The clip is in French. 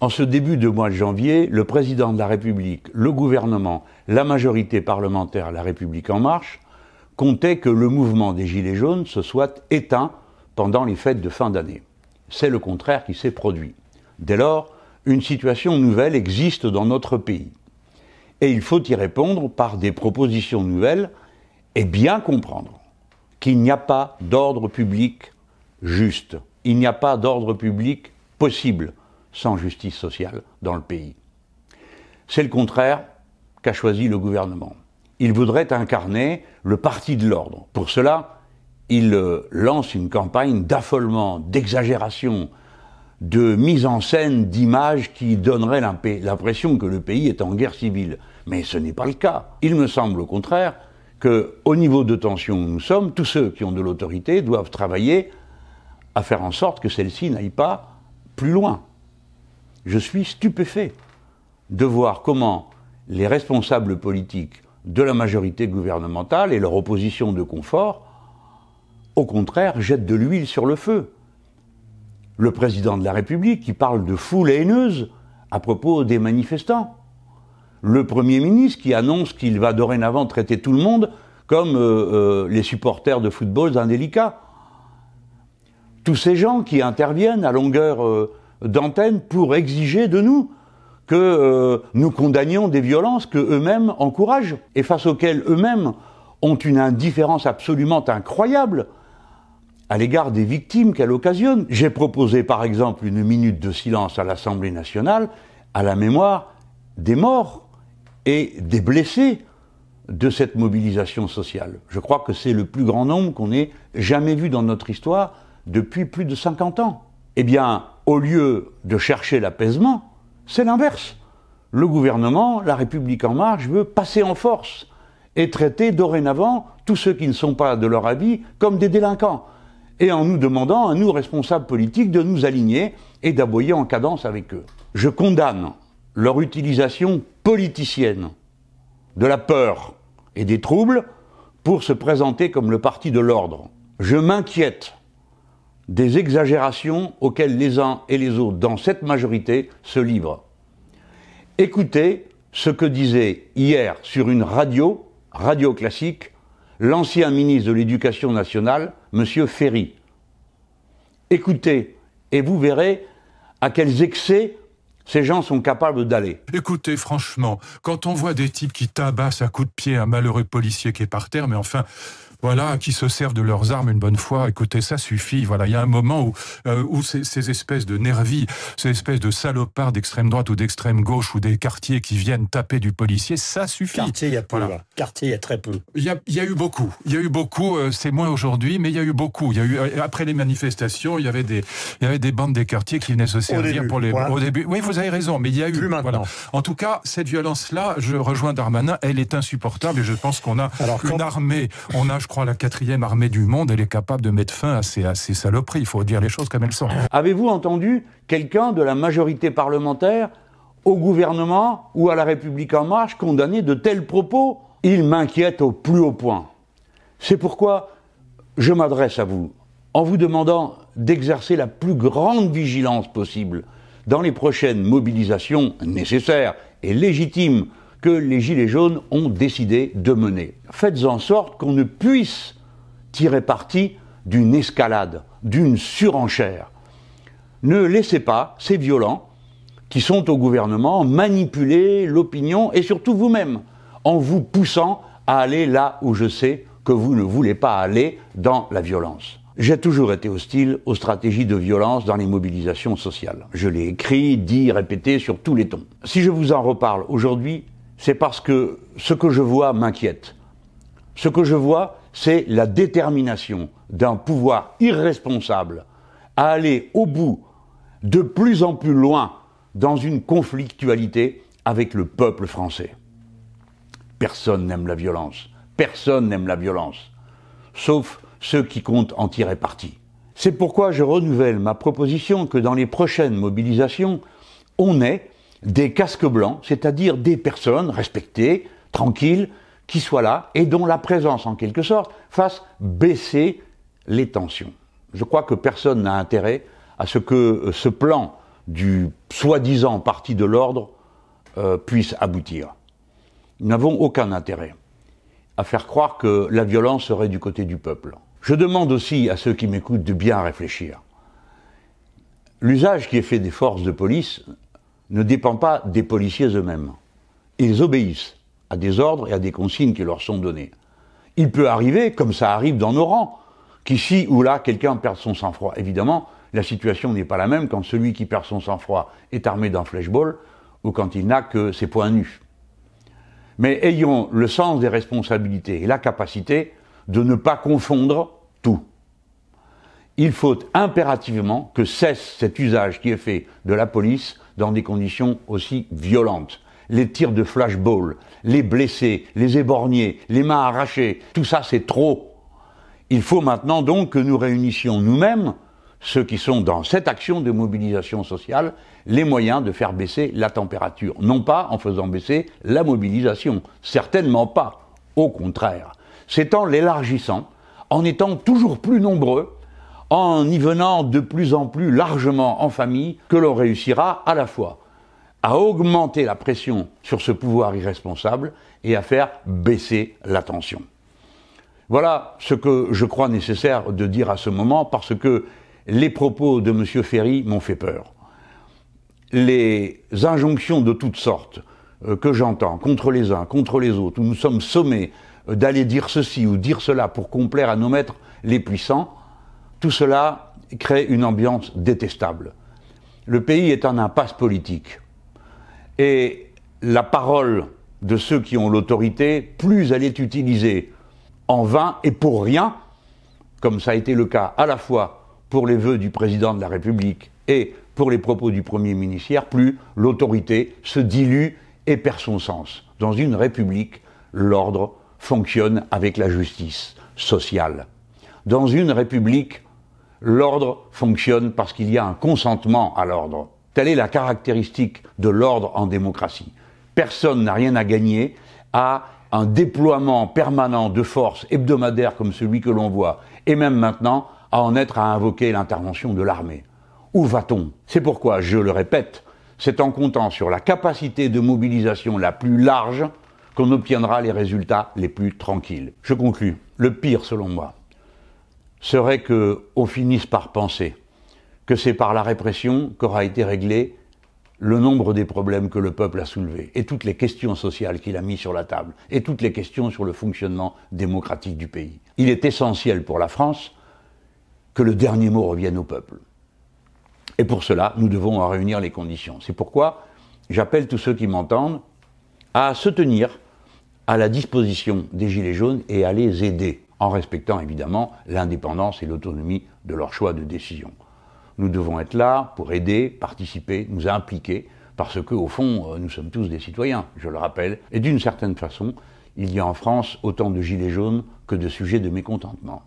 En ce début de mois de janvier, le président de la République, le gouvernement, la majorité parlementaire La République en marche comptait que le mouvement des Gilets jaunes se soit éteint pendant les fêtes de fin d'année. C'est le contraire qui s'est produit. Dès lors, une situation nouvelle existe dans notre pays. Et il faut y répondre par des propositions nouvelles et bien comprendre qu'il n'y a pas d'ordre public juste, il n'y a pas d'ordre public possible sans justice sociale dans le pays. C'est le contraire qu'a choisi le gouvernement. Il voudrait incarner le parti de l'ordre. Pour cela, il euh, lance une campagne d'affolement, d'exagération, de mise en scène d'images qui donneraient l'impression que le pays est en guerre civile. Mais ce n'est pas le cas. Il me semble au contraire que, au niveau de tension où nous sommes, tous ceux qui ont de l'autorité doivent travailler à faire en sorte que celle-ci n'aille pas plus loin je suis stupéfait de voir comment les responsables politiques de la majorité gouvernementale et leur opposition de confort, au contraire, jettent de l'huile sur le feu. Le président de la République qui parle de foule haineuse à propos des manifestants. Le Premier ministre qui annonce qu'il va dorénavant traiter tout le monde comme euh, euh, les supporters de football indélicats. Tous ces gens qui interviennent à longueur euh, d'antenne pour exiger de nous que euh, nous condamnions des violences que eux-mêmes encouragent et face auxquelles eux-mêmes ont une indifférence absolument incroyable à l'égard des victimes qu'elle occasionne. J'ai proposé par exemple une minute de silence à l'Assemblée nationale à la mémoire des morts et des blessés de cette mobilisation sociale. Je crois que c'est le plus grand nombre qu'on ait jamais vu dans notre histoire depuis plus de 50 ans. Eh bien, au lieu de chercher l'apaisement, c'est l'inverse. Le gouvernement, la République en marche, veut passer en force et traiter dorénavant tous ceux qui ne sont pas de leur avis comme des délinquants, et en nous demandant à nous, responsables politiques, de nous aligner et d'aboyer en cadence avec eux. Je condamne leur utilisation politicienne de la peur et des troubles pour se présenter comme le parti de l'ordre. Je m'inquiète des exagérations auxquelles les uns et les autres dans cette majorité se livrent. Écoutez ce que disait hier sur une radio, radio classique, l'ancien ministre de l'Éducation nationale, M. Ferry. Écoutez, et vous verrez à quels excès ces gens sont capables d'aller. Écoutez, franchement, quand on voit des types qui tabassent à coups de pied un malheureux policier qui est par terre, mais enfin, voilà, qui se servent de leurs armes une bonne fois. Écoutez, ça suffit. Voilà, il y a un moment où, euh, où ces, espèces de nervis, ces espèces de salopards d'extrême droite ou d'extrême gauche ou des quartiers qui viennent taper du policier, ça suffit. Quartier, il y a hein. il y a très peu. Il y a, eu beaucoup. Il y a eu beaucoup. Euh, c'est moins aujourd'hui, mais il y a eu beaucoup. Il y a eu euh, après les manifestations, il y avait des, il y avait des bandes des quartiers qui venaient se servir pour les. Au début, oui, vous avez raison, mais il y a eu. Plus maintenant. En tout cas, cette violence-là, je rejoins Darmanin, elle est insupportable et je pense qu'on a une armée, on a crois, la quatrième armée du monde, elle est capable de mettre fin à ces, saloperies. Il faut dire les choses comme elles sont. Avez-vous entendu quelqu'un de la majorité parlementaire au gouvernement ou à la République en marche condamner de tels propos Il m'inquiète au plus haut point. C'est pourquoi je m'adresse à vous en vous demandant d'exercer la plus grande vigilance possible dans les prochaines mobilisations nécessaires et légitimes que les Gilets jaunes ont décidé de mener. Faites en sorte qu'on ne puisse tirer parti d'une escalade, d'une surenchère. Ne laissez pas ces violents qui sont au gouvernement manipuler l'opinion et surtout vous-même en vous poussant à aller là où je sais que vous ne voulez pas aller dans la violence. J'ai toujours été hostile aux stratégies de violence dans les mobilisations sociales. Je l'ai écrit, dit, répété sur tous les tons. Si je vous en reparle aujourd'hui, c'est parce que ce que je vois m'inquiète. Ce que je vois, c'est la détermination d'un pouvoir irresponsable à aller au bout, de plus en plus loin, dans une conflictualité avec le peuple français. Personne n'aime la violence. Personne n'aime la violence. Sauf ceux qui comptent en tirer parti. C'est pourquoi je renouvelle ma proposition que dans les prochaines mobilisations, on ait des casques blancs, c'est-à-dire des personnes respectées, tranquilles, qui soient là et dont la présence, en quelque sorte, fasse baisser les tensions. Je crois que personne n'a intérêt à ce que euh, ce plan du soi-disant parti de l'ordre euh, puisse aboutir. Nous n'avons aucun intérêt à faire croire que la violence serait du côté du peuple. Je demande aussi à ceux qui m'écoutent de bien réfléchir. L'usage qui est fait des forces de police ne dépend pas des policiers eux-mêmes. Ils obéissent à des ordres et à des consignes qui leur sont données. Il peut arriver, comme ça arrive dans nos rangs, qu'ici ou là, quelqu'un perde son sang-froid. Évidemment, la situation n'est pas la même quand celui qui perd son sang-froid est armé d'un flashball ou quand il n'a que ses poings nus. Mais ayons le sens des responsabilités et la capacité de ne pas confondre tout. Il faut impérativement que cesse cet usage qui est fait de la police dans des conditions aussi violentes. Les tirs de flashball, les blessés, les éborgnés, les mains arrachées, tout ça c'est trop. Il faut maintenant donc que nous réunissions nous-mêmes, ceux qui sont dans cette action de mobilisation sociale, les moyens de faire baisser la température. Non pas en faisant baisser la mobilisation, certainement pas, au contraire. C'est en l'élargissant, en étant toujours plus nombreux, en y venant de plus en plus largement en famille que l'on réussira à la fois à augmenter la pression sur ce pouvoir irresponsable et à faire baisser la tension. Voilà ce que je crois nécessaire de dire à ce moment parce que les propos de M. Ferry m'ont fait peur. Les injonctions de toutes sortes euh, que j'entends contre les uns, contre les autres, où nous sommes sommés euh, d'aller dire ceci ou dire cela pour complaire à nos maîtres les puissants, tout cela crée une ambiance détestable. Le pays est en impasse politique. Et la parole de ceux qui ont l'autorité, plus elle est utilisée en vain et pour rien, comme ça a été le cas à la fois pour les vœux du président de la République et pour les propos du Premier Ministère, plus l'autorité se dilue et perd son sens. Dans une république, l'ordre fonctionne avec la justice sociale. Dans une république, l'ordre fonctionne parce qu'il y a un consentement à l'ordre. Telle est la caractéristique de l'ordre en démocratie. Personne n'a rien à gagner à un déploiement permanent de forces hebdomadaires comme celui que l'on voit, et même maintenant à en être à invoquer l'intervention de l'armée. Où va-t-on C'est pourquoi, je le répète, c'est en comptant sur la capacité de mobilisation la plus large qu'on obtiendra les résultats les plus tranquilles. Je conclus. Le pire, selon moi, serait que on finisse par penser que c'est par la répression qu'aura été réglé le nombre des problèmes que le peuple a soulevés, et toutes les questions sociales qu'il a mises sur la table, et toutes les questions sur le fonctionnement démocratique du pays. Il est essentiel pour la France que le dernier mot revienne au peuple. Et pour cela, nous devons en réunir les conditions. C'est pourquoi j'appelle tous ceux qui m'entendent à se tenir à la disposition des Gilets jaunes et à les aider en respectant évidemment l'indépendance et l'autonomie de leur choix de décision. Nous devons être là pour aider, participer, nous impliquer, parce que, au fond, euh, nous sommes tous des citoyens, je le rappelle, et d'une certaine façon, il y a en France autant de gilets jaunes que de sujets de mécontentement.